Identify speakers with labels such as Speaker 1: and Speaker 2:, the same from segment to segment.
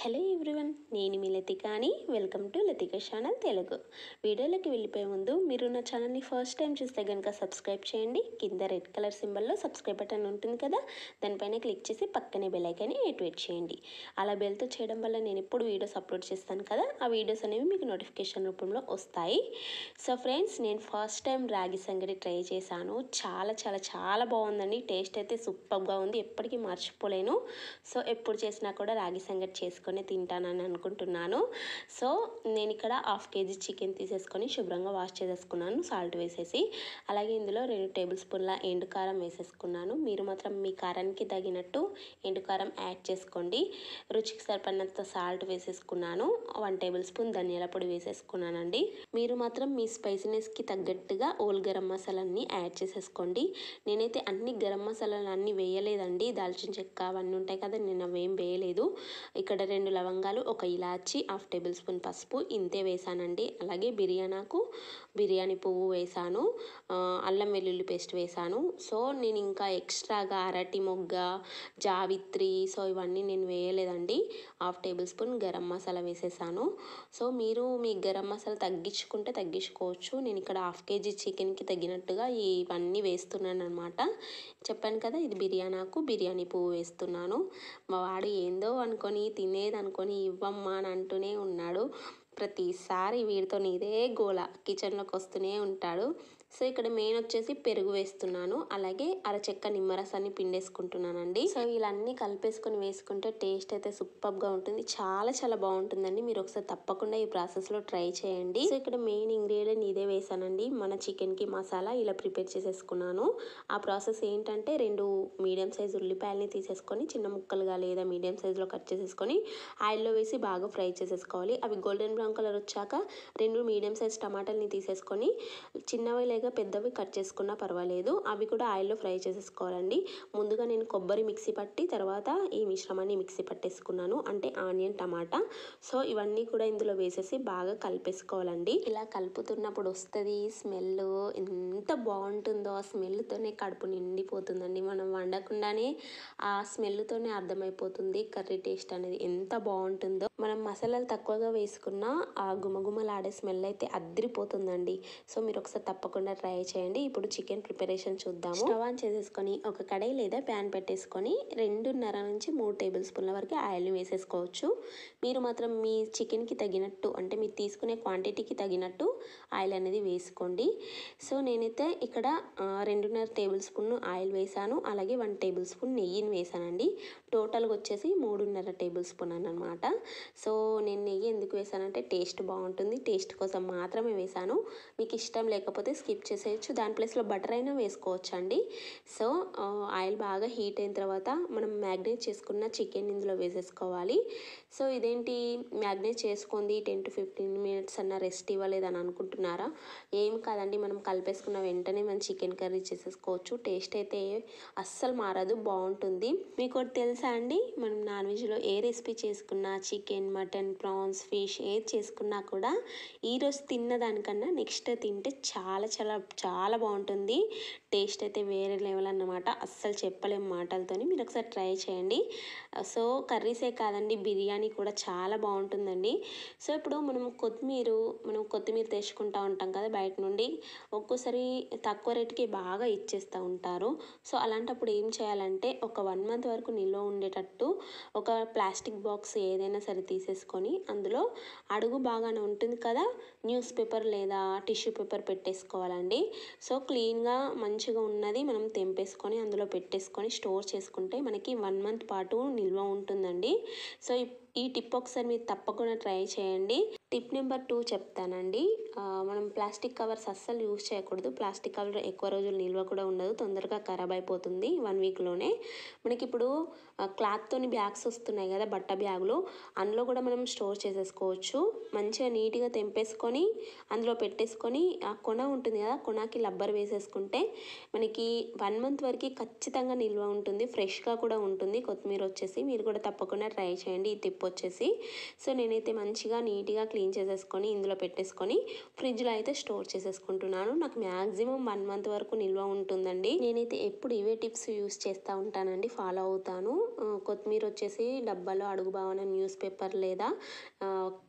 Speaker 1: hello everyone నేను మీ లతికాని welcome to Latika channel Telugu వీడియోలోకి వెళ్ళిపోయే ముందు మీరు నా ఛానల్ని ఫస్ట్ టైం చూస్తే కనుక సబ్స్క్రైబ్ చేయండి కింద రెడ్ కలర్ సింబల్లో సబ్స్క్రైబ్ బటన్ ఉంటుంది కదా దానిపైన క్లిక్ చేసి పక్కనే బెల్లైకాన్ని యాక్టివేట్ చేయండి అలా బెల్తో చేయడం వల్ల నేను ఎప్పుడు వీడియోస్ అప్లోడ్ చేస్తాను కదా ఆ వీడియోస్ అనేవి మీకు నోటిఫికేషన్ రూపంలో వస్తాయి సో ఫ్రెండ్స్ నేను first time ragi sangati try చేశాను చాలా చాలా చాలా బాగుందండి టేస్ట్ అయితే సూపర్గా ఉంది ఎప్పటికీ మర్చిపోలేను సో ఎప్పుడు చేసినా కూడా రాగి సంగటి చేసుకో చేసుకొని తింటానని అనుకుంటున్నాను సో నేను ఇక్కడ హాఫ్ కేజీ చికెన్ తీసేసుకొని శుభ్రంగా వాష్ చేసేసుకున్నాను సాల్ట్ వేసేసి అలాగే ఇందులో రెండు టేబుల్ స్పూన్ల ఎండుకారం వేసేసుకున్నాను మీరు మాత్రం మీ కారానికి తగినట్టు ఎండుకారం యాడ్ చేసుకోండి రుచికి సరిపడినంత సాల్ట్ వేసేసుకున్నాను వన్ టేబుల్ స్పూన్ ధనియాల పొడి వేసేసుకున్నానండి మీరు మాత్రం మీ స్పైసీనెస్కి తగ్గట్టుగా ఓల్ గరం మసాలాన్ని యాడ్ చేసేసుకోండి నేనైతే అన్ని గరం మసాలాలు అన్నీ వేయలేదండి దాల్చిన చెక్క అవన్నీ ఉంటాయి కదా నేను అవేం వేయలేదు ఇక్కడ రెండు రెండు లవంగాలు ఒక ఇలాచి హాఫ్ టేబుల్ స్పూన్ పసుపు ఇంతే వేసానండి అలాగే బిర్యానాకు బిర్యానీ పువ్వు వేసాను అల్లం వెల్లుల్లి పేస్ట్ వేసాను సో నేను ఇంకా ఎక్స్ట్రాగా అరటి మొగ్గ జావిత్రి సో ఇవన్నీ నేను వేయలేదండి half tablespoon garam masala వేసేసాను సో మీరు మీ గరం మసాలా తగ్గించుకుంటే తగ్గించుకోవచ్చు నేను ఇక్కడ హాఫ్ కేజీ చికెన్కి తగినట్టుగా ఇవన్నీ వేస్తున్నాను అనమాట చెప్పాను కదా ఇది బిర్యానాకు బిర్యానీ పువ్వు వేస్తున్నాను మా వాడు ఏందో అనుకొని తినే లేదనుకొని ఇవ్వమ్మా అని అంటూనే ఉన్నాడు ప్రతిసారి వీడితో ఇదే గోల కిచెన్లోకి వస్తూనే ఉంటాడు సో ఇక్కడ మెయిన్ వచ్చేసి పెరుగు వేస్తున్నాను అలాగే అరచెక్క నిమ్మరసాన్ని పిండేసుకుంటున్నానండి సో వీళ్ళన్నీ కలిపేసుకొని వేసుకుంటే టేస్ట్ అయితే సూపర్గా ఉంటుంది చాలా చాలా బాగుంటుందండి మీరు ఒకసారి తప్పకుండా ఈ ప్రాసెస్లో ట్రై చేయండి సో ఇక్కడ మెయిన్ ఇంగ్రీడియంట్ ఇదే వేసి చేశానండి మన చికెన్కి మసాలా ఇలా ప్రిపేర్ చేసేసుకున్నాను ఆ ప్రాసెస్ ఏంటంటే రెండు మీడియం సైజు ఉల్లిపాయలని తీసేసుకొని చిన్న ముక్కలుగా లేదా మీడియం సైజులో కట్ చేసేసుకొని ఆయిల్లో వేసి బాగా ఫ్రై చేసేసుకోవాలి అవి గోల్డెన్ బ్రౌన్ కలర్ వచ్చాక రెండు మీడియం సైజ్ టమాటాలని తీసేసుకొని చిన్నవి లేక పెద్దవి కట్ చేసుకున్నా పర్వాలేదు అవి కూడా ఆయిల్లో ఫ్రై చేసేసుకోవాలండి ముందుగా నేను కొబ్బరి మిక్సీ పట్టి తర్వాత ఈ మిశ్రమాన్ని మిక్సీ పట్టేసుకున్నాను అంటే ఆనియన్ టమాటా సో ఇవన్నీ కూడా ఇందులో వేసేసి బాగా కలిపేసుకోవాలండి ఇలా కలుపుతున్నప్పుడు వస్తుంది అది స్మెల్ ఎంత బాగుంటుందో ఆ స్మెల్తోనే కడుపు నిండిపోతుందండి మనం వండకుండానే ఆ స్మెల్తోనే అర్థమైపోతుంది కర్రీ టేస్ట్ అనేది ఎంత బాగుంటుందో మనం మసాలాలు తక్కువగా వేసుకున్నా ఆ గుమగుమలాడే స్మెల్ అయితే అద్దరిపోతుందండి సో మీరు ఒకసారి తప్పకుండా ట్రై చేయండి ఇప్పుడు చికెన్ ప్రిపరేషన్ చూద్దాము స్టవ్ ఆన్ చేసేసుకొని ఒక కడాయి లేదా ప్యాన్ పెట్టేసుకొని రెండున్నర నుంచి మూడు టేబుల్ స్పూన్ల వరకు ఆయిల్ని వేసేసుకోవచ్చు మీరు మాత్రం మీ చికెన్కి తగినట్టు అంటే మీరు తీసుకునే క్వాంటిటీకి తగినట్టు ఆయిల్ అనేది వేసుకోండి సో నేనైతే ఇక్కడ రెండున్నర టేబుల్ స్పూన్ ఆయిల్ వేసాను అలాగే వన్ టేబుల్ స్పూన్ నెయ్యిని వేసానండి టోటల్గా వచ్చేసి మూడున్నర టేబుల్ స్పూన్ అనమాట సో నేను నెయ్యి ఎందుకు వేసానంటే టేస్ట్ బాగుంటుంది టేస్ట్ కోసం మాత్రమే వేసాను మీకు ఇష్టం లేకపోతే స్కిప్ చేసేయచ్చు దాని ప్లేస్లో బటర్ అయినా వేసుకోవచ్చు అండి సో ఆయిల్ బాగా హీట్ అయిన తర్వాత మనం మ్యాగ్నేట్ చేసుకున్న చికెన్ ఇందులో వేసేసుకోవాలి సో ఇదేంటి మ్యాగ్నేట్ చేసుకుంది టెన్ టు ఫిఫ్టీన్ మినిట్స్ అన్న రెస్ట్ ఇవ్వలేదని అనుకుంటున్నారా ఏం కాదండి మనం కలిపేసుకున్న వెంటనే మనం చికెన్ కర్రీ చేసేసుకోవచ్చు టేస్ట్ అయితే అస్సలు మారదు బాగుంటుంది మీకు తెలుసా అండి మనం నాన్ వెజ్లో ఏ రెసిపీ చేసుకున్నా చికెన్ మటన్ ప్రాన్స్ ఫిష్ ఏది చేసుకున్నా కూడా ఈరోజు తిన్న దానికన్నా నెక్స్ట్ తింటే చాలా చాలా చాలా బాగుంటుంది టేస్ట్ అయితే వేరే లెవెల్ అన్నమాట అస్సలు చెప్పలేం మాటలతోని మీరు ఒకసారి ట్రై చేయండి సో కర్రీసే కాదండి బిర్యానీ కూడా చాలా బాగుంటుందండి సో ఇప్పుడు మనం కొత్తిమీర మనం కొత్తిమీర తెచ్చుకుంటూ ఉంటాం కదా బయట నుండి ఒక్కోసారి తక్కువ రేటుకి బాగా ఇచ్చేస్తూ ఉంటారు సో అలాంటప్పుడు ఏం చేయాలంటే ఒక వన్ మంత్ వరకు నిల్వ ఉండేటట్టు ఒక ప్లాస్టిక్ బాక్స్ ఏదైనా సరే తీసేసుకొని అందులో అడుగు బాగానే ఉంటుంది కదా న్యూస్ పేపర్ లేదా టిష్యూ పేపర్ పెట్టేసుకోవాలండి సో క్లీన్గా మంచి మంచిగా ఉన్నది మనం తెంపేసుకొని అందులో పెట్టేసుకొని స్టోర్ చేసుకుంటే మనకి వన్ మంత్ పాటు నిల్వ ఉంటుందండి సో ఈ టిప్ ఒకసారి మీరు తప్పకుండా ట్రై చేయండి టిప్ నెంబర్ టూ చెప్తానండి మనం ప్లాస్టిక్ కవర్స్ అస్సలు యూజ్ చేయకూడదు ప్లాస్టిక్ కవర్ ఎక్కువ రోజులు నిల్వ కూడా ఉండదు తొందరగా ఖరాబ్ అయిపోతుంది వన్ వీక్లోనే మనకి ఇప్పుడు క్లాత్తోని బ్యాగ్స్ వస్తున్నాయి కదా బట్ట బ్యాగులు అందులో కూడా మనం స్టోర్ చేసేసుకోవచ్చు మంచిగా నీట్గా తెంపేసుకొని అందులో పెట్టేసుకొని ఆ కొన ఉంటుంది కదా కొనకి లబ్బర్ వేసేసుకుంటే మనకి వన్ మంత్ వరకు ఖచ్చితంగా నిల్వ ఉంటుంది ఫ్రెష్గా కూడా ఉంటుంది కొత్తిమీర వచ్చేసి మీరు కూడా తప్పకుండా ట్రై చేయండి ఈ టిప్ టిప్ వచ్చేసి సో నేనైతే మంచిగా నీట్గా క్లీన్ చేసేసుకొని ఇందులో పెట్టేసుకొని ఫ్రిడ్జ్లో అయితే స్టోర్ చేసేసుకుంటున్నాను నాకు మ్యాక్సిమం వన్ మంత్ వరకు నిల్వ ఉంటుందండి నేనైతే ఎప్పుడు ఇవే టిప్స్ యూస్ చేస్తూ ఉంటానండి ఫాలో అవుతాను కొత్తిమీర వచ్చేసి డబ్బాలో అడుగు భావన న్యూస్ పేపర్ లేదా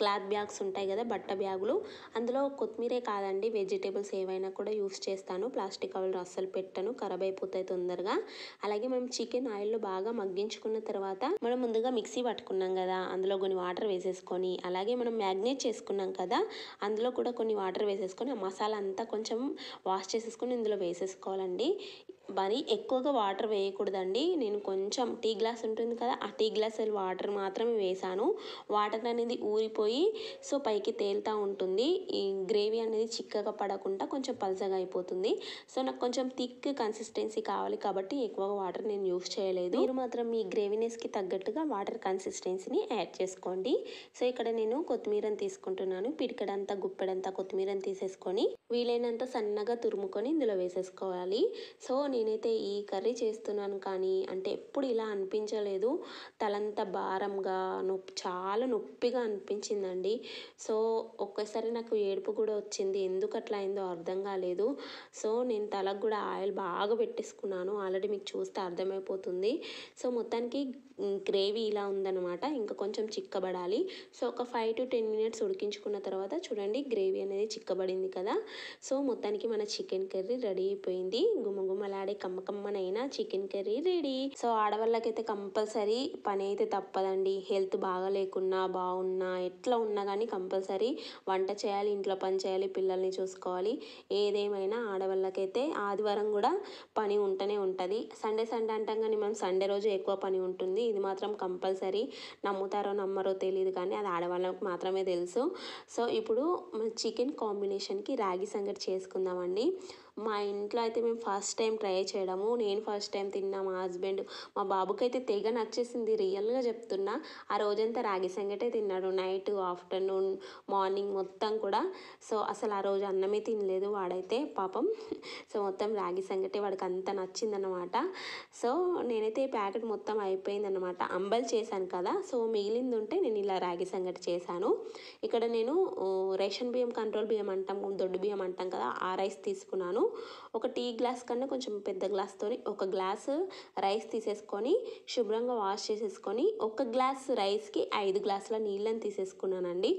Speaker 1: క్లాత్ బ్యాగ్స్ ఉంటాయి కదా బట్ట బ్యాగులు అందులో కొత్తిమీరే కాదండి వెజిటేబుల్స్ ఏవైనా కూడా యూస్ చేస్తాను ప్లాస్టిక్ కవర్లు అస్సలు పెట్టను ఖరాబ్ అయిపోతాయి తొందరగా అలాగే మనం చికెన్ ఆయిల్లో బాగా మగ్గించుకున్న తర్వాత మనం ముందుగా మిక్సీ పట్టుకున్నాం కదా కదా అందులో కొన్ని వాటర్ వేసేసుకొని అలాగే మనం మ్యాగ్నేట్ చేసుకున్నాం కదా అందులో కూడా కొన్ని వాటర్ వేసేసుకొని ఆ మసాలా అంతా కొంచెం వాష్ చేసేసుకొని ఇందులో వేసేసుకోవాలండి మరీ ఎక్కువగా వాటర్ వేయకూడదండి నేను కొంచెం టీ గ్లాస్ ఉంటుంది కదా ఆ టీ గ్లాస్ వాటర్ మాత్రమే వేసాను వాటర్ అనేది ఊరిపోయి సో పైకి తేలుతూ ఉంటుంది ఈ గ్రేవీ అనేది చిక్కగా పడకుండా కొంచెం పలసగా అయిపోతుంది సో నాకు కొంచెం థిక్ కన్సిస్టెన్సీ కావాలి కాబట్టి ఎక్కువగా వాటర్ నేను యూస్ చేయలేదు మీరు మాత్రం మీ గ్రేవీనెస్కి తగ్గట్టుగా వాటర్ కన్సిస్టెన్సీని యాడ్ చేసుకోండి సో ఇక్కడ నేను కొత్తిమీరని తీసుకుంటున్నాను పిడికడంతా గుప్పెడంతా కొత్తిమీరని తీసేసుకొని వీలైనంత సన్నగా తురుముకొని ఇందులో వేసేసుకోవాలి సో నేనైతే ఈ కర్రీ చేస్తున్నాను కానీ అంటే ఎప్పుడు ఇలా అనిపించలేదు తలంత భారంగా నొప్పి చాలా నొప్పిగా అనిపించిందండి సో ఒక్కసారి నాకు ఏడుపు కూడా వచ్చింది ఎందుకు అట్లా అయిందో అర్థం కాలేదు సో నేను తలకు కూడా ఆయిల్ బాగా పెట్టేసుకున్నాను ఆల్రెడీ మీకు చూస్తే అర్థమైపోతుంది సో మొత్తానికి గ్రేవీ ఇలా ఉందన్నమాట ఇంకా కొంచెం చిక్కబడాలి సో ఒక ఫైవ్ టు టెన్ మినిట్స్ ఉడికించుకున్న తర్వాత చూడండి గ్రేవీ అనేది చిక్కబడింది కదా సో మొత్తానికి మన చికెన్ కర్రీ రెడీ అయిపోయింది గుమగుమలాడే కమ్మకమ్మనైనా చికెన్ కర్రీ రెడీ సో ఆడవాళ్ళకైతే కంపల్సరీ పని అయితే తప్పదండి హెల్త్ బాగా లేకున్నా బాగున్నా ఎట్లా ఉన్నా కానీ కంపల్సరీ వంట చేయాలి ఇంట్లో పని చేయాలి పిల్లల్ని చూసుకోవాలి ఏదేమైనా ఆడవాళ్ళకైతే ఆదివారం కూడా పని ఉంటూనే ఉంటుంది సండే సండే అంటాం కానీ మనం సండే రోజు ఎక్కువ పని ఉంటుంది ఇది మాత్రం కంపల్సరీ నమ్ముతారో నమ్మరో తెలియదు కానీ అది ఆడవాళ్ళకి మాత్రమే తెలుసు సో ఇప్పుడు చికెన్ కాంబినేషన్కి రాగి సంగటి చేసుకుందామండి మా ఇంట్లో అయితే మేము ఫస్ట్ టైం ట్రై చేయడము నేను ఫస్ట్ టైం తిన్నా మా హస్బెండ్ మా బాబుకైతే తెగ నచ్చేసింది రియల్గా చెప్తున్నా ఆ రోజంతా రాగి సంగటే తిన్నాడు నైట్ ఆఫ్టర్నూన్ మార్నింగ్ మొత్తం కూడా సో అసలు ఆ రోజు అన్నమే తినలేదు వాడైతే పాపం సో మొత్తం రాగి సంగటే వాడికి అంత నచ్చిందనమాట సో నేనైతే ప్యాకెట్ మొత్తం అయిపోయిందనమాట అంబల్ చేశాను కదా సో మిగిలింది ఉంటే నేను ఇలా రాగి సంగటి చేశాను ఇక్కడ నేను రేషన్ బియ్యం కంట్రోల్ బియ్యం అంటాం దొడ్డు బియ్యం అంటాం కదా ఆ రైస్ తీసుకున్నాను ఒక టీ గ్లాస్ కన్నా కొంచెం పెద్ద గ్లాస్తో ఒక గ్లాస్ రైస్ తీసేసుకొని శుభ్రంగా వాష్ చేసేసుకొని ఒక గ్లాస్ రైస్కి ఐదు గ్లాసుల నీళ్ళని తీసేసుకున్నానండి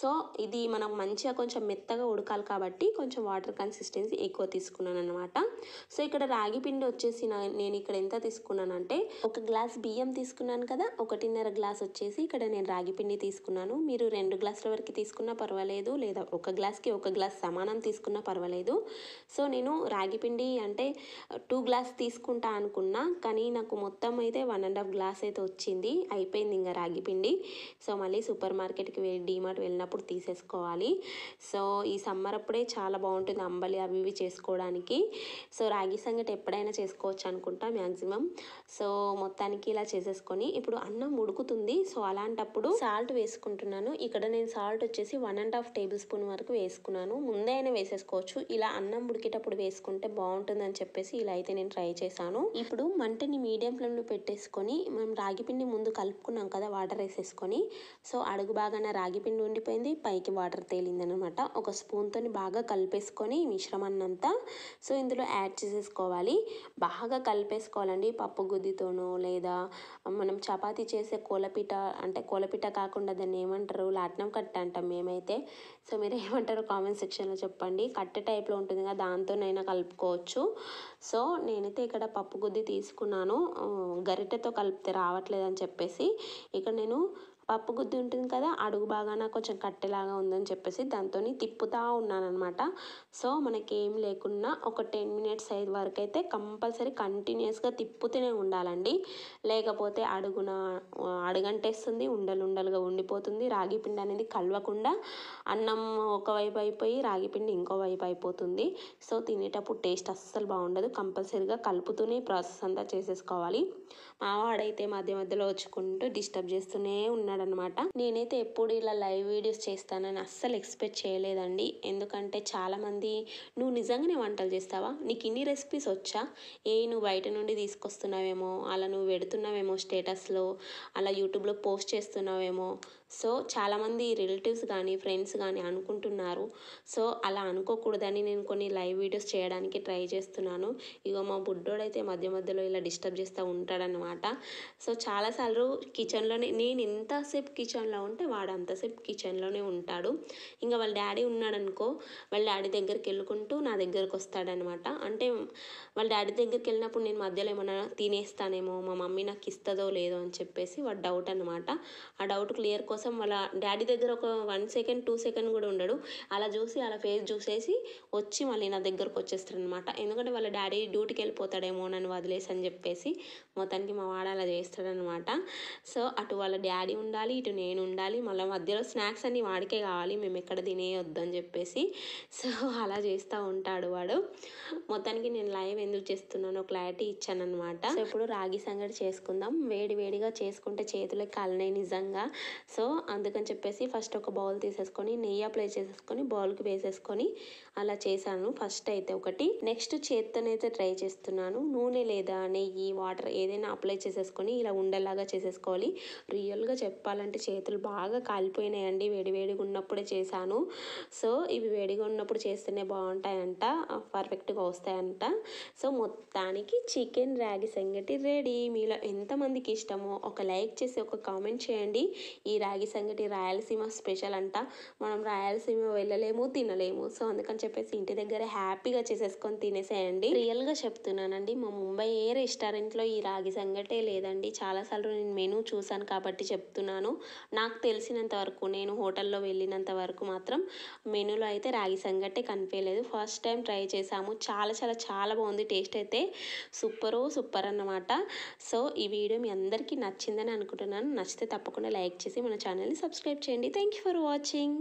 Speaker 1: సో ఇది మనం మంచిగా కొంచెం మెత్తగా ఉడకాలి కాబట్టి కొంచెం వాటర్ కన్సిస్టెన్సీ ఎక్కువ తీసుకున్నాను అనమాట సో ఇక్కడ రాగి పిండి వచ్చేసి నేను ఇక్కడ ఎంత తీసుకున్నానంటే ఒక గ్లాస్ బియ్యం తీసుకున్నాను కదా ఒకటిన్నర గ్లాస్ వచ్చేసి ఇక్కడ నేను రాగి పిండి తీసుకున్నాను మీరు రెండు గ్లాసుల వరకు తీసుకున్నా పర్వాలేదు లేదా ఒక గ్లాస్కి ఒక గ్లాస్ సమానం తీసుకున్నా పర్వాలేదు సో నేను రాగి పిండి అంటే టూ గ్లాస్ తీసుకుంటా అనుకున్నా కానీ నాకు మొత్తం అయితే వన్ అండ్ హాఫ్ గ్లాస్ అయితే వచ్చింది అయిపోయింది ఇంకా రాగి పిండి సో మళ్ళీ సూపర్ మార్కెట్కి వెళ్ళి డీమార్ట్ వెళ్ళినప్పుడు తీసేసుకోవాలి సో ఈ సమ్మర్ అప్పుడే చాలా బాగుంటుంది అంబలి అవి ఇవి చేసుకోవడానికి సో రాగి సంగటి ఎప్పుడైనా చేసుకోవచ్చు అనుకుంటా మ్యాక్సిమం సో మొత్తానికి ఇలా చేసేసుకొని ఇప్పుడు అన్నం ఉడుకుతుంది సో అలాంటప్పుడు సాల్ట్ వేసుకుంటున్నాను ఇక్కడ నేను సాల్ట్ వచ్చేసి one and half tablespoon వరకు వేసుకున్నాను ముందే అయినా వేసేసుకోవచ్చు ఇలా అన్నం ఉడికేటప్పుడు అప్పుడు వేసుకుంటే బాగుంటుందని చెప్పేసి ఇలా అయితే నేను ట్రై చేశాను ఇప్పుడు మంటని మీడియం ఫ్లేమ్లో పెట్టేసుకొని మనం రాగిపిండి ముందు కలుపుకున్నాం కదా వాటర్ వేసేసుకొని సో అడుగు బాగానే రాగిపిండి ఉండిపోయింది పైకి వాటర్ తేలింది అనమాట ఒక స్పూన్తో బాగా కలిపేసుకొని మిశ్రమాన్నంతా సో ఇందులో యాడ్ చేసేసుకోవాలి బాగా కలిపేసుకోవాలండి పప్పు గుద్దితోనో లేదా మనం చపాతి చేసే కోలపీట అంటే కోలపీట కాకుండా దాన్ని ఏమంటారు లాట్నం కట్ట అంటాం మేమైతే సో మీరు ఏమంటారు కామెంట్ సెక్షన్లో చెప్పండి కట్టె టైప్లో ఉంటుంది కదా దాంతో దేనితోనైనా కలుపుకోవచ్చు సో నేనైతే ఇక్కడ పప్పు గుద్ది తీసుకున్నాను గరిటెతో కలిపితే రావట్లేదని చెప్పేసి ఇక్కడ నేను పప్పు గుద్ది ఉంటుంది కదా అడుగు బాగాన కొంచెం కట్టెలాగా ఉందని చెప్పేసి దాంతో తిప్పుతూ ఉన్నానమాట సో మనకి ఏం లేకున్నా ఒక టెన్ మినిట్స్ అయ్యే వరకు అయితే కంపల్సరీ కంటిన్యూస్గా తిప్పుతూనే ఉండాలండి లేకపోతే అడుగున అడుగంటేస్తుంది ఉండలు ఉండలుగా ఉండిపోతుంది రాగి పిండి అనేది కలవకుండా అన్నం ఒకవైపు అయిపోయి రాగి పిండి ఇంకో వైపు అయిపోతుంది సో తినేటప్పుడు టేస్ట్ అస్సలు బాగుండదు కంపల్సరీగా కలుపుతూనే ప్రాసెస్ అంతా చేసేసుకోవాలి మావాడైతే మధ్య మధ్యలో వచ్చుకుంటూ డిస్టర్బ్ చేస్తూనే ఉన్నాడు అనమాట నేనైతే ఎప్పుడు ఇలా లైవ్ వీడియోస్ చేస్తానని అస్సలు ఎక్స్పెక్ట్ చేయలేదండి ఎందుకంటే చాలామంది నువ్వు నిజంగానే వంటలు చేస్తావా నీకు ఇన్ని రెసిపీస్ వచ్చా ఏ నువ్వు బయట నుండి తీసుకొస్తున్నావేమో అలా నువ్వు పెడుతున్నావేమో స్టేటస్లో అలా యూట్యూబ్లో పోస్ట్ చేస్తున్నావేమో సో చాలామంది రిలేటివ్స్ కానీ ఫ్రెండ్స్ కానీ అనుకుంటున్నారు సో అలా అనుకోకూడదని నేను కొన్ని లైవ్ వీడియోస్ చేయడానికి ట్రై చేస్తున్నాను ఇగో మా బుడ్డోడైతే మధ్య మధ్యలో ఇలా డిస్టర్బ్ చేస్తూ ఉంటాడనమాట సో చాలాసార్లు కిచెన్లోనే నేను ఎంతసేపు కిచెన్లో ఉంటే వాడు అంతసేపు కిచెన్లోనే ఉంటాడు ఇంకా వాళ్ళ డాడీ ఉన్నాడనుకో వాళ్ళ డాడీ దగ్గరికి వెళ్ళుకుంటూ నా దగ్గరకు వస్తాడనమాట అంటే వాళ్ళ డాడీ దగ్గరికి వెళ్ళినప్పుడు నేను మధ్యలో ఏమైనా తినేస్తానేమో మా మమ్మీ నాకు ఇస్తుందో లేదో అని చెప్పేసి వాడు డౌట్ అనమాట ఆ డౌట్ క్లియర్ కోసం కోసం వాళ్ళ డాడీ దగ్గర ఒక వన్ సెకండ్ టూ సెకండ్ కూడా ఉండడు అలా చూసి అలా ఫేస్ చూసేసి వచ్చి మళ్ళీ నా దగ్గరకు వచ్చేస్తాడనమాట అనమాట ఎందుకంటే వాళ్ళ డాడీ డ్యూటీకి వెళ్ళిపోతాడేమో నన్ను వదిలేసి అని చెప్పేసి మొత్తానికి మా వాడు అలా చేస్తాడనమాట సో అటు వాళ్ళ డాడీ ఉండాలి ఇటు నేను ఉండాలి మళ్ళీ మధ్యలో స్నాక్స్ అన్నీ వాడికే కావాలి మేము ఎక్కడ తినేయొద్దు అని చెప్పేసి సో అలా చేస్తూ ఉంటాడు వాడు మొత్తానికి నేను లైవ్ ఎందుకు చేస్తున్నానో క్లారిటీ ఇచ్చాను అనమాట సో ఇప్పుడు రాగి సంగటి చేసుకుందాం వేడి వేడిగా చేసుకుంటే చేతులకి కలనే నిజంగా సో సో అందుకని చెప్పేసి ఫస్ట్ ఒక బౌల్ తీసేసుకొని నెయ్యి అప్లై చేసేసుకొని బౌల్కి వేసేసుకొని అలా చేశాను ఫస్ట్ అయితే ఒకటి నెక్స్ట్ చేత్తోనైతే ట్రై చేస్తున్నాను నూనె లేదా నెయ్యి వాటర్ ఏదైనా అప్లై చేసేసుకొని ఇలా ఉండేలాగా చేసేసుకోవాలి రియల్గా చెప్పాలంటే చేతులు బాగా కాలిపోయినాయండి వేడివేడిగా ఉన్నప్పుడే చేశాను సో ఇవి వేడిగా ఉన్నప్పుడు చేస్తేనే బాగుంటాయంట పర్ఫెక్ట్గా వస్తాయంట సో మొత్తానికి చికెన్ రాగి సంగటి రెడీ మీలో ఎంతమందికి ఇష్టమో ఒక లైక్ చేసి ఒక కామెంట్ చేయండి ఈ రాగి రాగి సంగటి రాయలసీమ స్పెషల్ అంట మనం రాయలసీమ వెళ్ళలేము తినలేము సో అందుకని చెప్పేసి ఇంటి దగ్గర హ్యాపీగా చేసేసుకొని తినేసేయండి రియల్గా చెప్తున్నానండి మా ముంబై ఏ రెస్టారెంట్లో ఈ రాగి సంగటే లేదండి చాలాసార్లు నేను మెనూ చూశాను కాబట్టి చెప్తున్నాను నాకు తెలిసినంత వరకు నేను హోటల్లో వెళ్ళినంత వరకు మాత్రం మెనూలో అయితే రాగి సంగటే కనిపించలేదు ఫస్ట్ టైం ట్రై చేశాము చాలా చాలా చాలా బాగుంది టేస్ట్ అయితే సూపరు సూపర్ అన్నమాట సో ఈ వీడియో మీ అందరికీ నచ్చిందని అనుకుంటున్నాను నచ్చితే తప్పకుండా లైక్ చేసి మన ఛానల్ని సబ్స్క్రైబ్ చేయండి థ్యాంక్ ఫర్ వాచింగ్